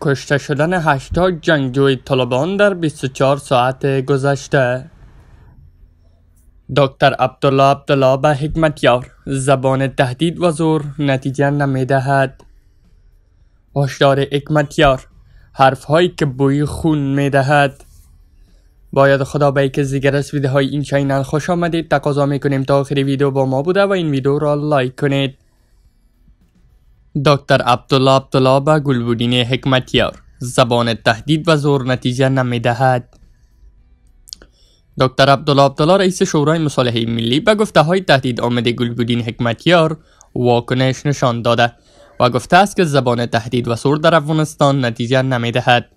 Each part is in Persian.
کشته شدن 80 جنگجوی طالبان در 24 ساعت گذشته دکتر عبدالله عبدالله به حکمت یار زبان تهدید و زور نتیجه نمی دهد هشدار حکمت یار حرف هایی که بوی خون می باید خدا به که زیگر از های این چینل خوش آمدید تقاضا می کنیم تا آخری ویدیو با ما بوده و این ویدیو را لایک کنید دکتر عبدالله عبدالله به گلبودین حکمتیار زبان تهدید و زور نتیجه نمیدهد دکتر عبدالله عبدالله رئیس شورای مصالحه ملی به گفته های تهدید آمده گلبودین حکمتیار واکنش نشان داده و گفته است که زبان تهدید و سور در افغانستان نتیجه نمیدهد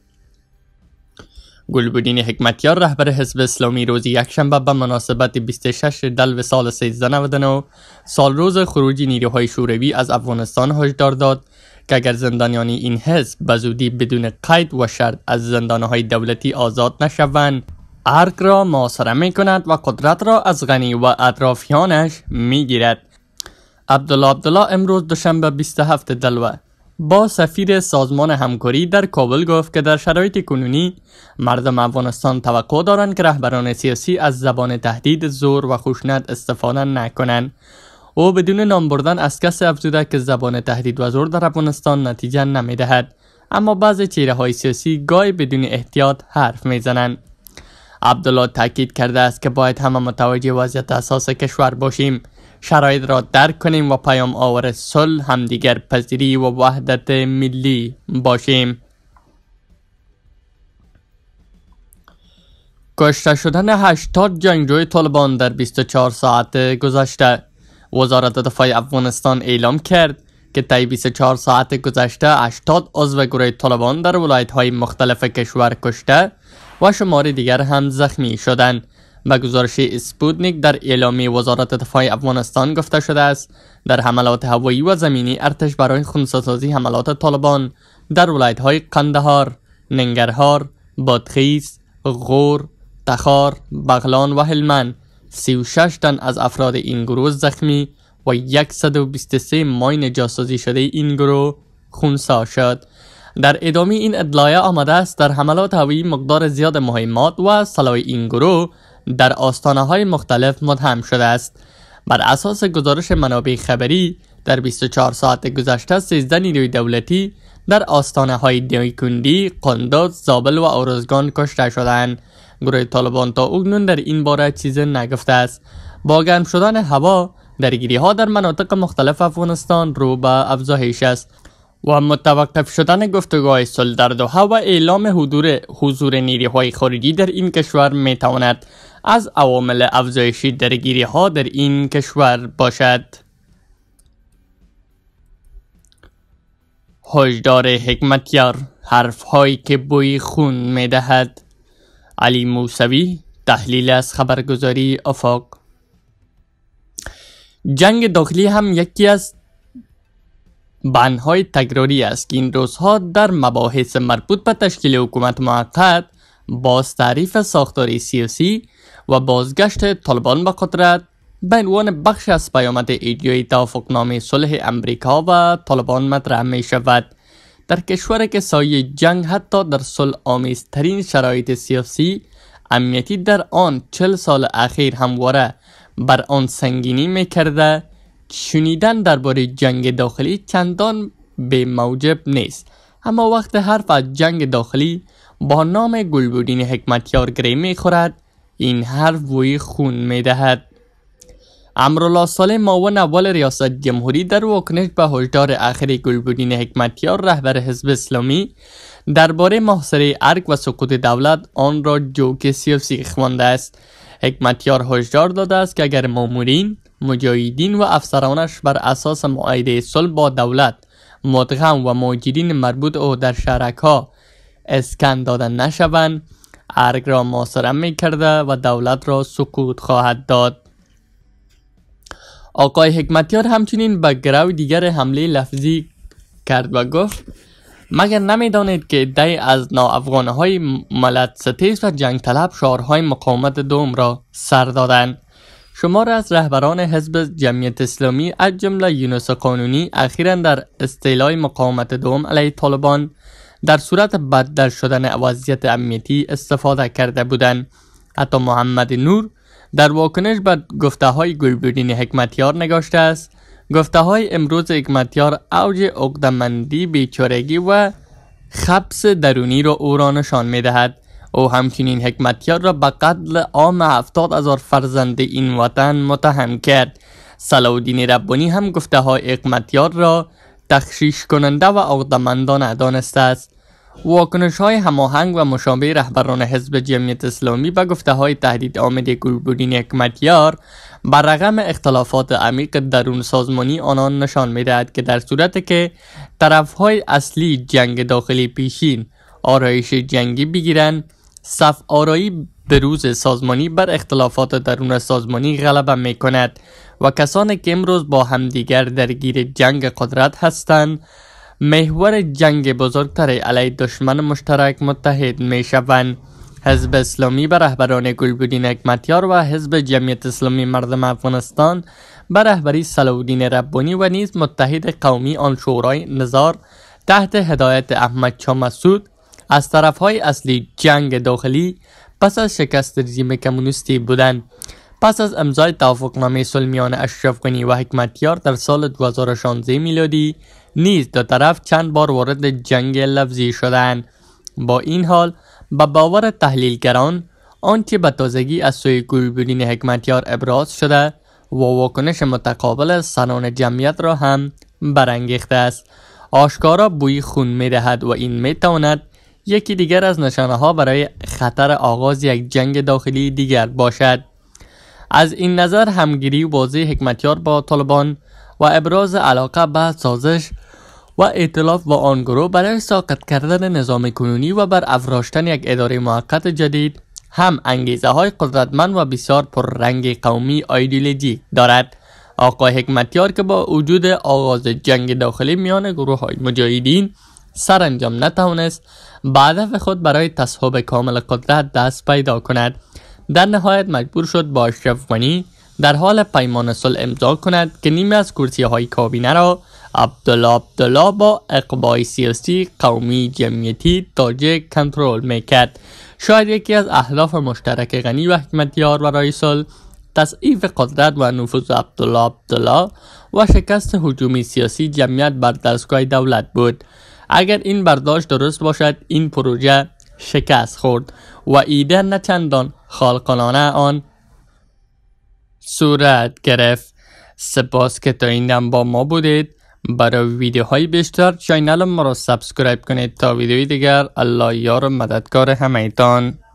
گلبدین حکمتیار رهبر حزب اسلامی روز یکشنبه به مناسبت 26 دلو سال 1399 سالروز خروج نیروهای شوروی از افغانستان هشدار داد که اگر زندانیان این حزب به زودی بدون قید و شرط از زندانهای دولتی آزاد نشوند ارگ را معاصره می کند و قدرت را از غنی و اطرافیانش می گیرد عبدالله عبدالله امروز دوشنبه 27 دلوه با سفیر سازمان همکاری در کابل گفت که در شرایط کنونی مردم افغانستان توقع دارند که رهبران سیاسی از زبان تهدید زور و خشونت استفاده نکنند او بدون نام بردن از کسی افزوده که زبان تهدید و زور در افغانستان نتیجه نمیدهد اما بعضی چهره های سیاسی گای بدون احتیاط حرف میزنند عبدالله تاکید کرده است که باید همه متوجه وضعیت اساس کشور باشیم شرایط را درک کنیم و پیام آور صلح همدیگر پذیری و وحدت ملی باشیم کشته شدن 80 جنگجوی طالبان در 24 ساعت گذشته وزارت دفاع افغانستان اعلام کرد که طی 24 ساعت گذشته 80 عضو گروه طالبان در ولایت های مختلف کشور کشته و شماری دیگر هم زخمی شدند به گزارش اسپوتنیک در اعلامیه وزارت دفاع افغانستان گفته شده است در حملات هوایی و زمینی ارتش برای خونسازی حملات طالبان در های قندهار، ننگرهار، بادخیز، غور، تخار، بغلان و هلمند 36 تن از افراد این گروه زخمی و 123 ماین جاسازی شده این گروه خونسا شد در ادامه این ادلایه آمده است در حملات هوایی مقدار زیاد مهمات و سلاح این گروه در آستانه های مختلف متهم شده است بر اساس گزارش منابع خبری در 24 ساعت گذشته 13 نیروی دولتی در آستانه های دیویکوندی، قنداز، زابل و اورزگان کشته شدند. گروه طالبان تا اکنون در این باره چیز نگفته است. با گرم شدن هوا، درگیری ها در مناطق مختلف افغانستان رو به افزایش است. و متوقف شدن گفتگاه صلح در و اعلام حضور حضور های خارجی در این کشور می تواند از عوامل افزایشی درگیری ها در این کشور باشد. هشدار حکمتیار حرف هایی که بوی خون می دهد علی موسوی تحلیل از خبرگزاری افاق جنگ داخلی هم یکی از بنهای تکراری است که این روزها در مباحث مربوط به تشکیل حکومت موقت باز تعریف ساختاری سیاسی و بازگشت طالبان به قدرت به عنوان بخش از پیامد ایدیای توافقنامه صلح امریکا و طالبان مطرح می شود در کشوری که سایه جنگ حتی در صلح آمیزترین شرایط سیاسی امنیتی در آن چل سال اخیر همواره بر آن سنگینی می کرده شنیدن درباره جنگ داخلی چندان به موجب نیست اما وقت حرف از جنگ داخلی با نام گلبودین حکمتیار می خورد، این حرف وی خون میدهد امرولا سالم معاون اول ریاست جمهوری در واکنش به هشدار اخیر گلبودین حکمتیار رهبر حزب اسلامی درباره محاصره ارگ و سقوط دولت آن را جوک سیاسی خوانده است حکمتیار هشدار داده است که اگر مامورین مجاهدین و افسرانش بر اساس معایده صلح با دولت مدغم و ماجرین مربوط او در شرک ها اسکن داده نشوند ارگ را ماسرم می کرده و دولت را سکوت خواهد داد آقای حکمتیار همچنین به گروه دیگر حمله لفظی کرد و گفت مگر نمیدانید که دی از ناافغانه های ملت ستیز و جنگ طلب شعارهای مقاومت دوم را سر دادند شما را از رهبران حزب جمعیت اسلامی از جمله یونس قانونی اخیرا در استیلای مقاومت دوم علیه طالبان در صورت بدل شدن وضعیت امنیتی استفاده کرده بودند حتی محمد نور در واکنش به گفته های گلبرین حکمتیار نگاشته است گفته های امروز حکمتیار اوج اقدمندی بیچارگی و خبس درونی را او را نشان می دهد او همچنین حکمتیار را به قتل عام هفتاد هزار فرزند این وطن متهم کرد سلاودین ربانی هم گفته های حکمتیار را تخشیش کننده و آقدمندان دانسته است واکنش های هماهنگ و مشابه رهبران حزب جمعیت اسلامی به گفته های تهدید آمد گلبودین حکمتیار بر رقم اختلافات عمیق درون سازمانی آنان نشان دهد که در صورت که طرف های اصلی جنگ داخلی پیشین آرایش جنگی بگیرند صف آرایی بروز سازمانی بر اختلافات درون سازمانی غلبه می کند و کسانی که امروز با همدیگر درگیر جنگ قدرت هستند محور جنگ بزرگتر علیه دشمن مشترک متحد می شوند حزب اسلامی به رهبران گلبودین حکمتیار و حزب جمعیت اسلامی مردم افغانستان به رهبری سلودین ربانی و نیز متحد قومی آن شورای نظار تحت هدایت احمد چا مسعود از های اصلی جنگ داخلی پس از شکست رژیم کمونیستی بودند پس از امضای توافقنامه صلح میان اشرف غنی و حکمتیار در سال 2016 میلادی نیز دو طرف چند بار وارد جنگ لفظی شدند با این حال به باور تحلیلگران آنچه به تازگی از سوی گویبرین حکمتیار ابراز شده و واکنش متقابل سنان جمعیت را هم برانگیخته است آشکارا بوی خون می دهد و این میتواند یکی دیگر از نشانه ها برای خطر آغاز یک جنگ داخلی دیگر باشد از این نظر همگیری واضح حکمتیار با طالبان و ابراز علاقه به سازش و اطلاف با آن گروه برای ساقط کردن نظام کنونی و بر افراشتن یک اداره موقت جدید هم انگیزه های قدرتمند و بسیار پررنگ قومی ایدئولوژی دارد آقای حکمتیار که با وجود آغاز جنگ داخلی میان گروه های مجاهدین سرانجام نتوانست به هدف خود برای تصحب کامل قدرت دست پیدا کند در نهایت مجبور شد با اشرف در حال پیمان صلح امضا کند که نیمی از کرسی های کابینه را عبدالله عبدالله با اقبای سیاسی قومی جمعیتی تاجه کنترل میکرد شاید یکی از اهداف مشترک غنی و حکمتیار برای صلح تصعیف قدرت و نفوذ عبدالله عبدالله و شکست حجومی سیاسی جمعیت بر دستگاه دولت بود اگر این برداشت درست باشد این پروژه شکست خورد و ایده نه خالقانانه آن صورت گرفت سپاس که تا این با ما بودید برای ویدیوهای بیشتر چینل ما را سابسکرایب کنید تا ویدیوی دیگر الله یار مددکار همیتان